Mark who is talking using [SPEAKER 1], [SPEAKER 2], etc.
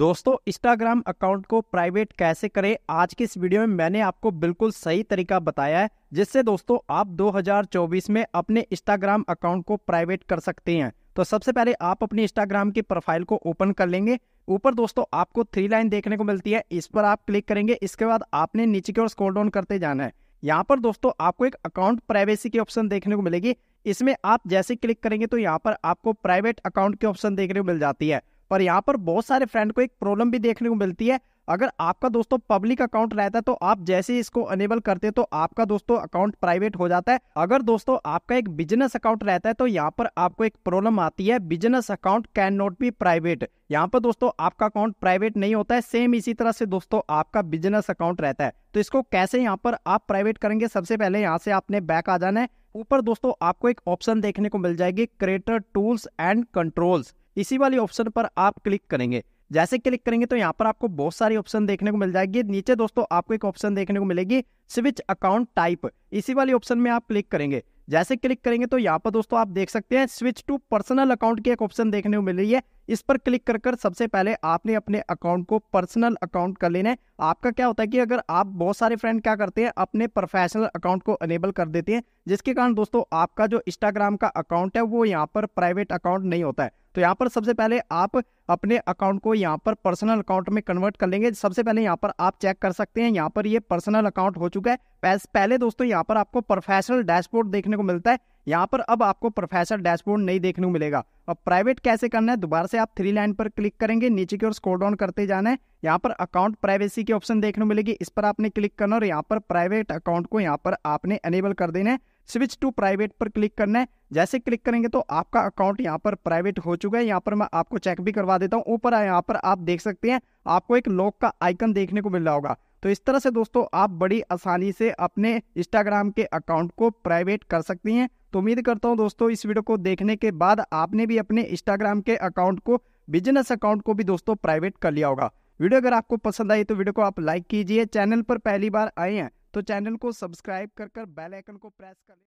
[SPEAKER 1] दोस्तों Instagram account को private कैसे करें आज की इस वीडियो में मैंने आपको बिल्कुल सही तरीका बताया है जिससे दोस्तों आप 2024 में अपने इंस्टाग्राम अकाउंट को प्राइवेट कर सकते हैं तो सबसे पहले आप अपनी इंस्टाग्राम की प्रोफाइल को ओपन कर लेंगे ऊपर दोस्तों आपको थ्री लाइन देखने को मिलती है इस पर आप क्लिक करेंगे इसके बाद आपने नीचे की ओर स्कोल डाउन करते जाना है यहाँ पर दोस्तों आपको एक अकाउंट प्राइवेसी की ऑप्शन देखने को मिलेगी इसमें आप जैसे क्लिक करेंगे तो यहाँ पर आपको प्राइवेट अकाउंट की ऑप्शन देखने को मिल जाती है और यहाँ पर बहुत सारे फ्रेंड को एक प्रॉब्लम भी देखने को मिलती है अगर आपका दोस्तों पब्लिक अकाउंट रहता है तो आप जैसे इसको अनेबल करते हैं तो आपका दोस्तों अकाउंट प्राइवेट हो जाता है अगर दोस्तों आपका एक बिजनेस अकाउंट रहता है तो यहाँ पर आपको एक प्रॉब्लम आती है business account can not be private यहाँ पर दोस्तों आपका अकाउंट प्राइवेट नहीं होता है सेम इसी तरह से दोस्तों आपका बिजनेस अकाउंट रहता है तो इसको कैसे यहाँ पर आप प्राइवेट करेंगे सबसे पहले यहाँ से आपने बैक आ जाना है ऊपर दोस्तों आपको एक ऑप्शन देखने को मिल जाएगी क्रिएटर टूल्स एंड कंट्रोल्स इसी वाली ऑप्शन पर आप क्लिक करेंगे जैसे क्लिक करेंगे तो यहाँ पर आपको बहुत सारी ऑप्शन देखने को मिल जाएगी नीचे दोस्तों आपको एक ऑप्शन देखने को मिलेगी स्विच अकाउंट टाइप इसी वाली ऑप्शन में आप क्लिक करेंगे जैसे क्लिक करेंगे तो यहाँ पर दोस्तों आप देख सकते हैं स्विच टू पर्सनल अकाउंट की एक ऑप्शन देखने को मिल रही है इस पर क्लिक कर कर सबसे पहले आपने अपने अकाउंट को पर्सनल अकाउंट कर लेना है आपका क्या होता है कि अगर आप बहुत सारे फ्रेंड क्या करते हैं अपने प्रोफेशनल अकाउंट को अनेबल कर देते हैं जिसके कारण दोस्तों आपका जो इंस्टाग्राम का अकाउंट है वो यहाँ पर प्राइवेट अकाउंट नहीं होता है तो यहाँ पर सबसे पहले आप अपने अकाउंट को यहाँ पर पर्सनल अकाउंट में कन्वर्ट कर लेंगे सबसे पहले यहाँ पर आप चेक कर सकते हैं यहाँ पर ये पर्सनल अकाउंट हो चुका है पहले दोस्तों यहाँ पर आपको प्रोफेशनल डैशबोर्ड देखने को मिलता है यहाँ पर अब आपको प्रोफेशनल डैशबोर्ड नहीं देखने को मिलेगा अब प्राइवेट कैसे करना है दोबारा से आप थ्री लाइन पर क्लिक करेंगे नीचे की ओर स्कोर डाउन करते जाना है यहाँ पर अकाउंट प्राइवेसी की ऑप्शन देखने को मिलेगी इस पर आपने क्लिक करना और यहाँ पर प्राइवेट अकाउंट को यहाँ पर आपने एनेबल कर देना है स्विच टू प्राइवेट पर क्लिक करना है जैसे क्लिक करेंगे तो आपका अकाउंट यहाँ पर प्राइवेट हो चुका है यहाँ पर मैं आपको चेक भी करवा देता हूँ ऊपर यहाँ पर आप देख सकते हैं आपको एक लॉक का आइकन देखने को मिल रहा होगा तो इस तरह से दोस्तों आप बड़ी आसानी से अपने इंस्टाग्राम के अकाउंट को प्राइवेट कर सकती हैं तो उम्मीद करता हूँ दोस्तों इस वीडियो को देखने के बाद आपने भी अपने इंस्टाग्राम के अकाउंट को बिजनेस अकाउंट को भी दोस्तों प्राइवेट कर लिया होगा वीडियो अगर आपको पसंद आई तो वीडियो को आप लाइक कीजिए चैनल पर पहली बार आए हैं तो चैनल को सब्सक्राइब कर कर बेल आइकन को प्रेस कर